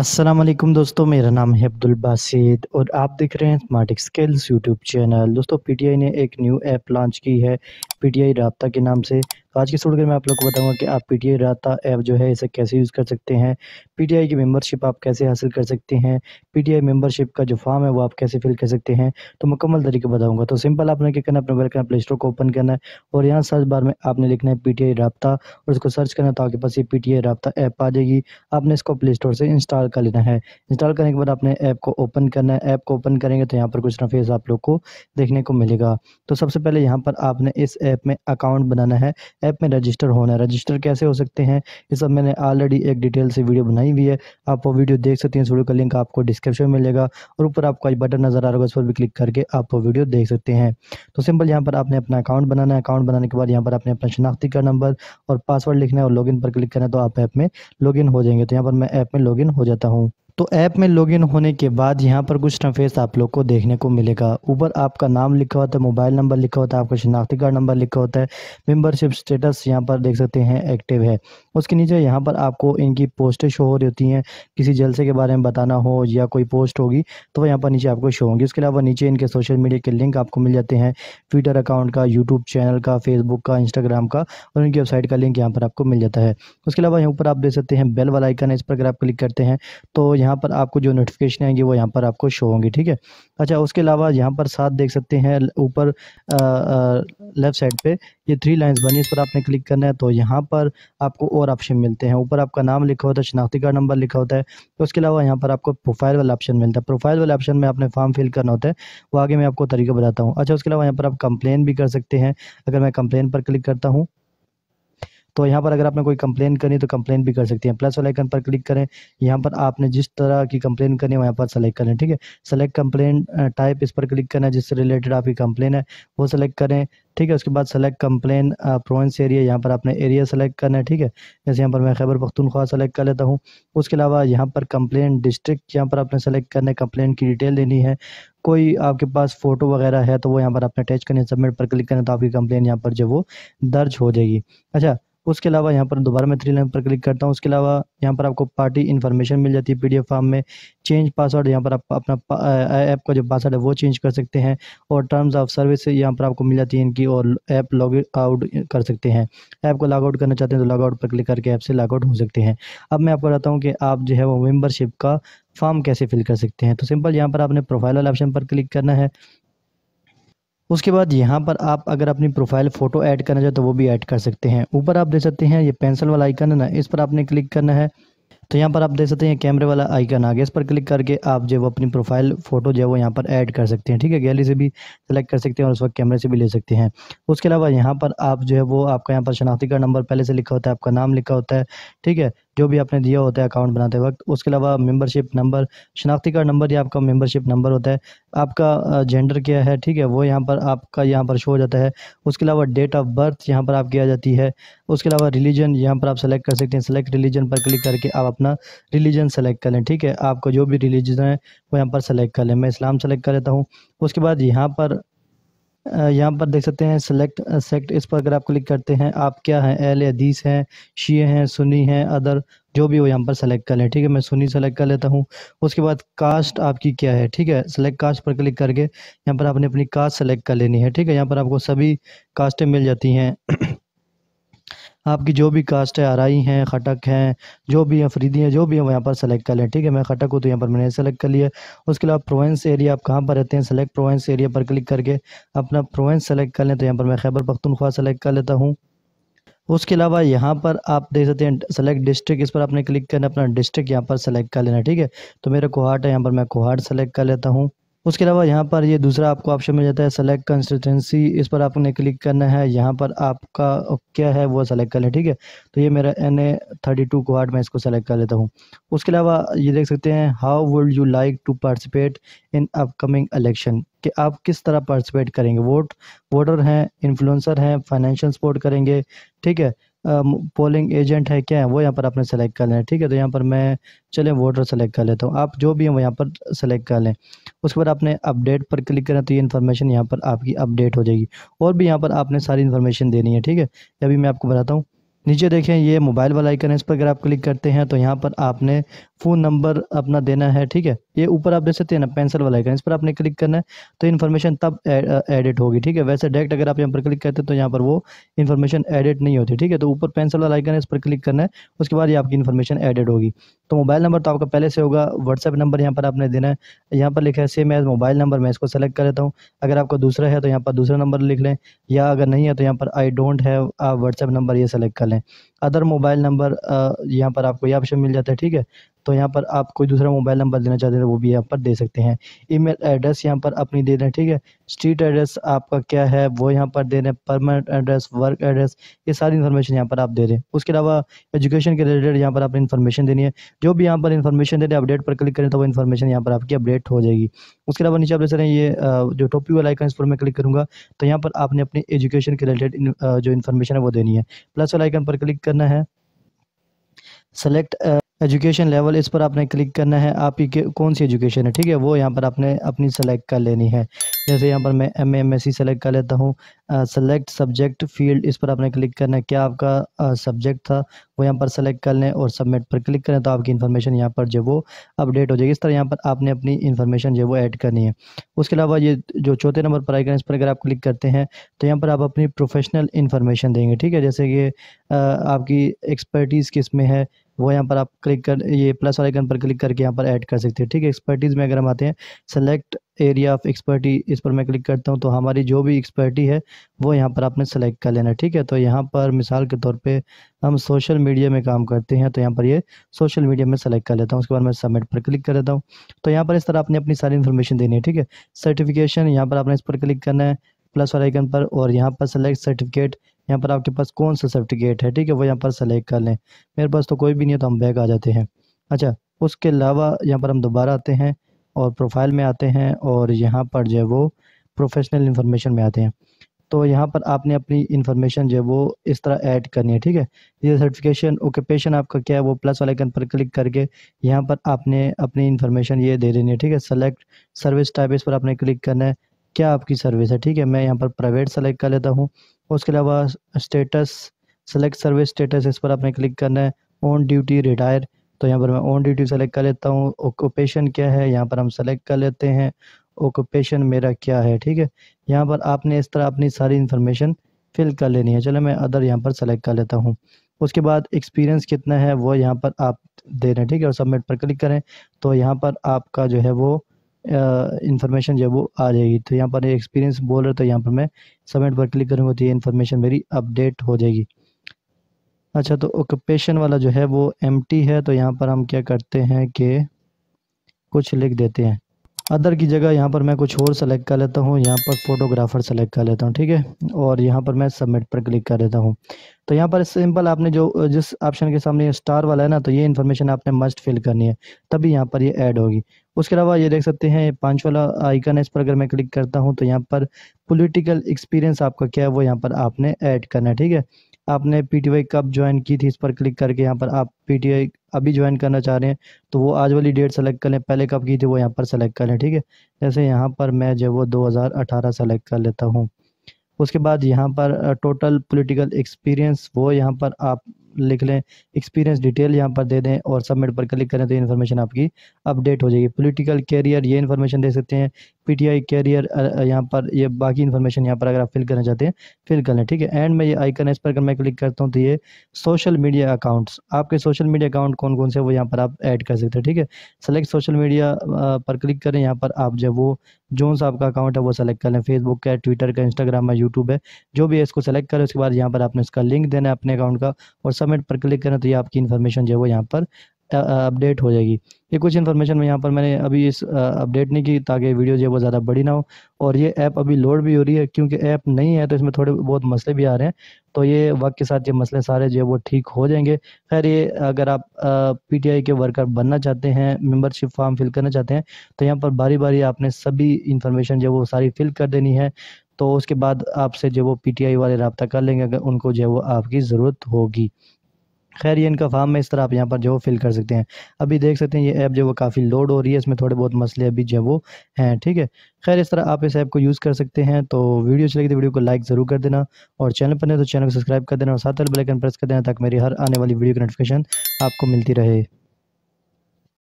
अस्सलाम वालेकुम दोस्तों मेरा नाम है अब्दुल बासित और आप देख रहे हैं स्मार्ट स्किल्स यूट्यूब चैनल दोस्तों पीटीआई ने एक न्यू ऐप लॉन्च की है पीटीआई टी के नाम से तो आज के स्टूडियो में मैं आप लोग को बताऊंगा कि आप पी टी राता ऐप जो है इसे कैसे यूज़ कर सकते हैं पी की मेम्बरशिप आप कैसे हासिल कर सकते हैं पी मेंबरशिप का जो फॉर्म है वो आप कैसे फिल कर सकते हैं तो मुकम्मल तरीके बताऊंगा तो सिंपल आपने क्या करना अपने करना प्ले स्टोर को ओपन करना है और यहाँ सर्च बार में आपने लिखना है पी टी आई और उसको सर्च करना है तो आपके पास ये पी टी आई ऐप आ जाएगी आपने इसको प्ले स्टोर से इंस्टॉल कर लेना है इंस्टॉल करने के बाद आपने ऐप को ओपन करना है ऐप को ओपन करेंगे तो यहाँ पर कुछ नफेज आप लोग को देखने को मिलेगा तो सबसे पहले यहाँ पर आपने इस ऐप में अकाउंट बनाना है ऐप में रजिस्टर होना है रजिस्टर कैसे हो सकते हैं ये सब मैंने ऑलरेडी एक डिटेल से वीडियो बनाई हुई है आप वो वीडियो देख सकते हैं इस वीडियो का लिंक आपको डिस्क्रिप्शन में मिलेगा और ऊपर आपको आज बटन नज़र आ रहा होगा उस पर भी क्लिक करके आप वो वीडियो देख सकते हैं तो सिंपल यहाँ पर आपने अपना अकाउंट बनाना है अकाउंट बनाने के बाद यहाँ पर आपने अपना शनाख्ती का नंबर और पासवर्ड लिखना है और इन पर क्लिक करना है तो आप ऐप में इन हो जाएंगे तो यहाँ पर मैं ऐप में इन हो जाता हूँ तो ऐप में लॉगिन होने के बाद यहाँ पर कुछ इंटरफेस आप लोग को देखने को मिलेगा ऊपर आपका नाम लिखा होता है मोबाइल नंबर लिखा होता है आपका शनाख्ती कार्ड नंबर लिखा होता है मेंबरशिप स्टेटस यहाँ पर देख सकते हैं एक्टिव है उसके नीचे यहाँ पर आपको इनकी पोस्टें शो हो रही होती हैं किसी जलसे के बारे में बताना हो या कोई पोस्ट होगी तो वह यहाँ पर नीचे आपको शो होंगी उसके अलावा नीचे इनके सोशल मीडिया के लिंक आपको मिल जाते हैं ट्विटर अकाउंट का यूट्यूब चैनल का फेसबुक का इंस्टाग्राम का और इनकी वेबसाइट का लिंक यहाँ पर आपको मिल जाता है उसके अलावा यहाँ पर आप देख सकते हैं बेल वाला आइकन है इस पर अगर आप क्लिक करते हैं तो यहाँ पर आपको जो नोटिफिकेशन आएंगी वो यहाँ पर आपको शो होंगी ठीक है अच्छा उसके अलावा यहाँ पर साथ देख सकते हैं ऊपर लेफ्ट साइड पे ये थ्री लाइंस बनी इस पर आपने क्लिक करना है तो यहाँ पर आपको और ऑप्शन मिलते हैं ऊपर आपका नाम लिखा होता है शनाख्ती कार्ड नंबर लिखा होता है तो उसके अलावा यहाँ पर आपको प्रोफाइल वाला ऑप्शन मिलता है प्रोफाइल वाले ऑप्शन में आपने फॉर्म फिल करना होता है वो आगे मैं आपको तरीका बताता हूँ अच्छा उसके अलावा यहाँ पर आप कंप्लेन भी कर सकते हैं अगर मैं कंप्लेन पर क्लिक करता हूँ तो यहाँ पर अगर आपने कोई कंप्लेन करनी तो कंप्लेन भी कर सकते हैं प्लस वाले आइकन पर क्लिक करें यहाँ पर आपने जिस तरह की कंप्लेन करनी है वहाँ पर सेलेक्ट करें ठीक है सेलेक्ट कंप्लेन टाइप इस पर क्लिक करना है जिससे रिलेटेड आपकी कंप्लेन है वो सेलेक्ट करें ठीक है उसके बाद सेलेक्ट कंप्लेन प्रोवेंस एरिया यहाँ पर आपने एरिया सेलेक्ट करना है ठीक है जैसे यहाँ पर मैं खैबर पख्तूनख्वा सेलेक्ट कर लेता हूँ उसके अलावा यहाँ पर कंप्लेन डिस्ट्रिक्ट यहाँ पर आपने सेलेक्ट करना है कंप्लेन की डिटेल देनी है कोई आपके पास फ़ोटो वगैरह है तो वो यहाँ पर आपने अटैच करनी है सबमिट पर क्लिक करना तो आपकी कंप्लेन यहाँ पर जो वो दर्ज हो जाएगी अच्छा उसके अलावा यहाँ पर दोबारा मैं थ्री लाइन पर क्लिक करता हूँ उसके अलावा यहाँ पर आपको पार्टी इन्फॉर्मेशन मिल जाती है पीडीएफ फॉर्म में चेंज पासवर्ड यहाँ पर आप अपना ऐप का जो पासवर्ड है वो चेंज कर सकते हैं और टर्म्स ऑफ सर्विस यहाँ पर आपको मिल जाती है इनकी की और ऐप लॉग आउट कर सकते हैं ऐप को लॉग आउट करना चाहते हैं तो लॉग आउट पर क्लिक करके ऐप से लॉग आउट हो सकते हैं अब मैं आपको बताता हूँ कि आप जो है वो मेम्बरशिप का फॉर्म कैसे फिल कर सकते हैं तो सिंपल यहाँ पर आपने प्रोफाइल वाले ऑप्शन पर क्लिक करना है उसके बाद यहाँ पर आप अगर अपनी प्रोफाइल फ़ोटो ऐड करना चाहते तो वो भी ऐड कर सकते हैं ऊपर आप देख सकते हैं ये पेंसिल वाला आइकन है ना इस पर आपने क्लिक करना है तो यहाँ पर आप देख सकते हैं कैमरे वाला आइकन आ गया इस पर क्लिक करके आप जो अपनी प्रोफाइल फ़ोटो जो है वो यहाँ पर ऐड कर सकते हैं ठीक है गैलरी से भी सेलेक्ट कर सकते हैं और उस वक्त कैमरे से भी ले सकते हैं उसके अलावा यहाँ पर आप जो है वो आपका यहाँ पर शनाख्ती का नंबर पहले से लिखा होता है आपका नाम लिखा होता है ठीक है जो भी आपने दिया होता है अकाउंट बनाते वक्त उसके अलावा मेंबरशिप नंबर शनाख्ती कार्ड नंबर या आपका मेंबरशिप नंबर होता है आपका जेंडर क्या है ठीक है वो यहाँ पर आपका यहाँ पर शो हो जाता है उसके अलावा डेट ऑफ बर्थ यहाँ पर आपकी आ जाती है उसके अलावा रिलीजन यहाँ पर आप सेलेक्ट कर सकते हैं सेलेक्ट रिलीजन पर क्लिक करके आप अपना रिलीजन सेलेक्ट कर लें ठीक है आपको जो भी रिलीजन है वो यहाँ पर सेलेक्ट कर लें मैं इस्लाम सेलेक्ट कर लेता हूँ उसके बाद यहाँ पर यहाँ पर देख सकते हैं सेलेक्ट सेक्ट इस पर अगर आप क्लिक करते हैं आप क्या हैं एल हदीस हैं शीए हैं सुनी हैं अदर जो भी हो यहाँ पर सेलेक्ट कर लें ठीक है मैं सुनी सेलेक्ट कर लेता हूँ उसके बाद कास्ट आपकी क्या है ठीक है सेलेक्ट कास्ट पर क्लिक करके यहाँ पर आपने अपनी कास्ट सेलेक्ट कर लेनी है ठीक है यहाँ पर आपको सभी कास्टें मिल जाती हैं आपकी जो भी कास्ट है आरई हैं खटक हैं जो भी अफरीदी हैं जो भी हैं यहाँ पर सेलेक्ट कर लें ठीक है मैं खटक हूँ तो यहाँ पर मैंने सेलेक्ट कर लिया उसके अलावा प्रोवेंस एरिया आप कहाँ पर रहते हैं सेलेक्ट प्रोवेंस एरिया पर क्लिक करके अपना प्रोवेंस सेलेक्ट कर लें तो यहाँ पर मैं खैबर पख्तनख्वा सेलेक्ट कर लेता हूँ उसके अलावा यहाँ पर आप देख सकते हैं सेलेक्ट डिस्ट्रिक्ट इस पर आपने क्लिक करना अपना डिस्ट्रिक्ट यहाँ पर सेलेक्ट कर लेना ठीक है तो मेरा कोहाट है यहाँ पर मैं कोहाट सेलेक्ट कर लेता हूँ उसके अलावा यहाँ पर ये दूसरा आपको ऑप्शन मिल जाता है सेलेक्ट कंसिस्टेंसी इस पर आपने क्लिक करना है यहाँ पर आपका क्या है वो सेलेक्ट कर लें ठीक है तो ये मेरा N A thirty two Kohat मैं इसको सेलेक्ट कर लेता हूँ उसके अलावा ये देख सकते हैं how would you like to participate in upcoming election कि आप किस तरह पार्टिसिपेट करेंगे वोट वोटर हैं इन्फ्लुंसर हैं फाइनेंशियल सपोर्ट करेंगे ठीक है पोलिंग एजेंट है क्या है वो यहाँ पर आपने सेलेक्ट कर लें ठीक है तो यहाँ पर मैं चले वोटर सेलेक्ट कर लेता हूँ आप जो भी हैं वो यहाँ पर सेलेक्ट कर लें उसके बाद आपने अपडेट पर क्लिक करें तो ये इन्फॉर्मेशन यहाँ पर आपकी अपडेट हो जाएगी और भी यहाँ पर आपने सारी इन्फॉर्मेशन देनी है ठीक है अभी मैं आपको बताता हूँ नीचे देखें ये मोबाइल वाला आइकन है इस पर अगर आप क्लिक करते हैं तो यहाँ पर आपने फ़ोन नंबर अपना देना है ठीक है ये ऊपर आप देख सकते हैं ना पेंसिल वाला आइकन इस पर आपने क्लिक करना है तो इन्फॉर्मेशन तब एडिट होगी ठीक है वैसे डायरेक्ट अगर आप यहाँ पर क्लिक करते हैं तो यहाँ पर वो इन्फॉर्मेशन एडिट नहीं होती ठीक है तो ऊपर पेंसिल वाला आइकन है इस पर क्लिक करना है उसके बाद ये आपकी इन्फॉर्मेशन एडिट होगी तो मोबाइल नंबर तो आपका पहले से होगा व्हाट्सएप नंबर यहाँ पर आपने देना है यहाँ पर लिखा है सेम एज मोबाइल नंबर मैं इसको सेलेक्ट कर लेता हूँ अगर आपका दूसरा है तो यहाँ पर दूसरा नंबर लिख लें या अगर नहीं है तो यहाँ पर आई डोंट हैव आप व्हाट्सएप नंबर ये सेलेक्ट कर लें अदर मोबाइल नंबर यहाँ पर आपको यह ऑप्शन मिल जाता है ठीक है तो यहाँ पर आप कोई दूसरा मोबाइल नंबर देना चाहते हैं वो भी यहाँ पर दे सकते हैं ईमेल एड्रेस यहाँ पर अपनी दे दें ठीक है स्ट्रीट एड्रेस आपका क्या है वो यहाँ पर दे रहे हैं परमानेंट एड्रेस वर्क एड्रेस ये सारी इन्फॉर्मेशन यहाँ पर आप दे रहे हैं उसके अलावा एजुकेशन के रिलेटेड यहाँ पर आपने इन्फॉर्मेशन देनी है जो भी यहाँ पर इन्फॉर्मेशन दे रहे हैं अपडेट पर क्लिक करें तो वो इन्फॉर्मेशन यहाँ पर आपकी अपडेट हो जाएगी उसके अलावा नीचे आप देख रहे हैं ये जो टोपी वाला आइकन इस पर मैं क्लिक करूँगा तो यहाँ पर आपने अपनी एजुकेशन के रिलेटेड जो इन्फॉर्मेशन है वो देनी है प्लस वाला आइकन पर क्लिक करना है सेलेक्ट एजुकेशन लेवल इस पर आपने क्लिक करना है आपकी कौन सी एजुकेशन है ठीक है वो यहाँ पर आपने अपनी सेलेक्ट कर लेनी है जैसे यहाँ पर मैं M M S C select कर लेता हूँ सेलेक्ट सब्जेक्ट फील्ड इस पर आपने क्लिक करना है क्या आपका सब्जेक्ट uh, था वो यहाँ पर सेलेक्ट कर लें और सबमिट पर क्लिक करें तो आपकी इन्फॉर्मेशन यहाँ पर जो वो अपडेट हो जाएगी इस तरह यहाँ पर आपने अपनी इन्फॉर्मेशन जो वो ऐड करनी है उसके अलावा ये जो चौथे नंबर पर आएगा इस पर अगर आप क्लिक करते हैं तो यहाँ पर आप अपनी प्रोफेशनल इन्फॉर्मेशन देंगे ठीक है जैसे कि आपकी एक्सपर्टीज़ किस में है वो यहाँ पर आप क्लिक कर ये प्लस वाले आइकन पर क्लिक करके यहाँ पर ऐड कर सकते हैं ठीक है एक्सपर्टीज़ में अगर हम आते हैं सेलेक्ट एरिया ऑफ एक्सपर्टी इस पर मैं क्लिक करता हूँ तो हमारी जो भी एक्सपर्टी है वो यहाँ पर आपने सेलेक्ट कर लेना ठीक है तो यहाँ पर मिसाल के तौर पे हम सोशल मीडिया में काम करते हैं तो यहाँ पर ये सोशल मीडिया में सेलेक्ट कर लेता हूँ उसके बाद मैं सबमिट पर क्लिक कर देता हूँ तो यहाँ पर इस तरह आपने अपनी सारी इन्फॉर्मेशन देनी है ठीक है सर्टिफिकेशन यहाँ पर आपने इस पर क्लिक करना है प्लस वाले आइकन पर और यहाँ पर सेलेक्ट सर्टिफिकेट यहाँ पर आपके पास कौन सा सर्टिफिकेट है ठीक है वो यहाँ पर सेलेक्ट कर लें मेरे पास तो कोई भी नहीं है तो हम बैग आ जाते हैं अच्छा उसके अलावा यहाँ पर हम दोबारा आते हैं और प्रोफाइल में आते हैं और यहाँ पर जो है वो प्रोफेशनल इन्फॉर्मेशन में आते हैं तो यहाँ पर आपने अपनी इन्फॉर्मेशन जो है वो इस तरह ऐड करनी है ठीक है ये सर्टिफिकेशन ओकेपेशन आपका क्या है वो प्लस वाले आइकन पर क्लिक करके यहाँ पर आपने अपनी इन्फॉर्मेशन ये दे देनी है ठीक है सेलेक्ट सर्विस टाइप इस पर आपने क्लिक करना है क्या आपकी सर्विस है ठीक है मैं यहाँ पर प्राइवेट सेलेक्ट कर लेता हूँ उसके अलावा स्टेटस सेलेक्ट सर्विस स्टेटस इस पर आपने क्लिक करना है ऑन ड्यूटी रिटायर तो यहाँ पर मैं ऑन ड्यूटी सेलेक्ट कर लेता हूँ ऑक्यूपेशन क्या है यहाँ पर हम सेलेक्ट कर लेते हैं ऑक्यूपेशन मेरा क्या है ठीक है यहाँ पर आपने इस तरह अपनी सारी इन्फॉर्मेशन फिल कर लेनी है चलो मैं अदर यहाँ पर सेलेक्ट कर लेता हूँ उसके बाद एक्सपीरियंस कितना है वो यहाँ पर आप दे रहे हैं ठीक है और सबमिट पर क्लिक करें तो यहाँ पर आपका जो है वो इन्फॉर्मेशन जो है वो आ जाएगी तो यहाँ पर एक्सपीरियंस बोल रहे तो यहाँ पर मैं सबमिट पर क्लिक करूँगा तो ये इन्फॉर्मेशन मेरी अपडेट हो जाएगी अच्छा तो ऑक्यूपेशन वाला जो है वो एम है तो यहाँ पर हम क्या करते हैं कि कुछ लिख देते हैं अदर की जगह यहाँ पर मैं कुछ और सेलेक्ट कर लेता हूँ यहाँ पर फोटोग्राफर सेलेक्ट कर लेता हूँ ठीक है और यहाँ पर मैं सबमिट पर क्लिक कर लेता हूँ तो यहाँ पर सिंपल आपने जो जिस ऑप्शन के सामने स्टार वाला है ना तो ये इन्फॉर्मेशन आपने मस्ट फिल करनी है तभी यहाँ पर ये ऐड होगी उसके अलावा ये देख सकते हैं पांच वाला आइकन है इस पर अगर मैं क्लिक करता हूँ तो यहाँ पर पोलिटिकल एक्सपीरियंस आपका क्या है वो यहाँ पर आपने ऐड करना है ठीक है आपने पीटीवाई कब ज्वाइन की थी इस पर क्लिक करके यहाँ पर आप पीटीवाई अभी ज्वाइन करना चाह रहे हैं तो वो आज वाली डेट सेलेक्ट कर लें पहले कब की थी वो यहाँ पर सेलेक्ट कर लें ठीक है जैसे यहाँ पर मैं जो वो 2018 सेलेक्ट कर लेता हूँ उसके बाद यहाँ पर टोटल पॉलिटिकल एक्सपीरियंस वो यहाँ पर आप लिख लें एक्सपीरियंस डिटेल यहाँ पर दे दें और सबमिट पर क्लिक करें तो इन्फॉर्मेशन आपकी अपडेट हो जाएगी पॉलिटिकल कैरियर ये इन्फॉर्मेशन दे सकते हैं पीटीआई कैरियर यहाँ पर ये बाकी इन्फॉर्मेशन यहाँ पर अगर आप फिल करना चाहते हैं फिल कर लें ठीक है एंड में ये आइकन है इस पर अगर मैं क्लिक करता हूँ तो ये सोशल मीडिया अकाउंट्स आपके सोशल मीडिया अकाउंट कौन कौन से वो यहाँ पर आप ऐड कर सकते हैं ठीक है सेलेक्ट सोशल मीडिया पर क्लिक करें यहाँ पर आप जब वो जो सा आपका अकाउंट है वो सेलेक्ट कर लें फेसबुक है ट्विटर का इंस्टाग्राम है यूट्यूब है जो भी है इसको सेलेक्ट करें उसके बाद यहाँ पर आपने इसका लिंक देना है अपने अकाउंट का और सबमिट पर क्लिक करें तो ये आपकी इन्फॉर्मेशन जो है वो यहाँ पर अपडेट हो जाएगी ये कुछ इन्फॉर्मेशन में यहाँ पर मैंने अभी इस अपडेट नहीं की ताकि वीडियो जो है वो ज़्यादा बड़ी ना हो और ये ऐप अभी लोड भी हो रही है क्योंकि ऐप नहीं है तो इसमें थोड़े बहुत मसले भी आ रहे हैं तो ये वक्त के साथ ये मसले सारे जो है वो ठीक हो जाएंगे खैर ये अगर आप पीटीआई के वर्कर बनना चाहते हैं मेम्बरशिप फॉर्म फिल करना चाहते हैं तो यहाँ पर बारी बारी आपने सभी इन्फॉर्मेशन जो है वो सारी फिल कर देनी है तो उसके बाद आपसे जो वो पी वाले रबता कर लेंगे अगर उनको जो है वो आपकी ज़रूरत होगी खैर ये इनका फार्म है इस तरह आप यहाँ पर जो फिल कर सकते हैं अभी देख सकते हैं ये ऐप जो वो काफ़ी लोड हो रही है इसमें थोड़े बहुत मसले अभी जो वो हैं ठीक है खैर इस तरह आप इस ऐप को यूज़ कर सकते हैं तो वीडियो अच्छी लगी तो वीडियो को लाइक ज़रूर कर देना और चैनल पर नहीं तो चैनल को सब्सक्राइब कर देना और साथ ही आइकन प्रेस कर देना ताकि मेरी हर आने वाली वीडियो की नोटिफिकेशन आपको मिलती रहे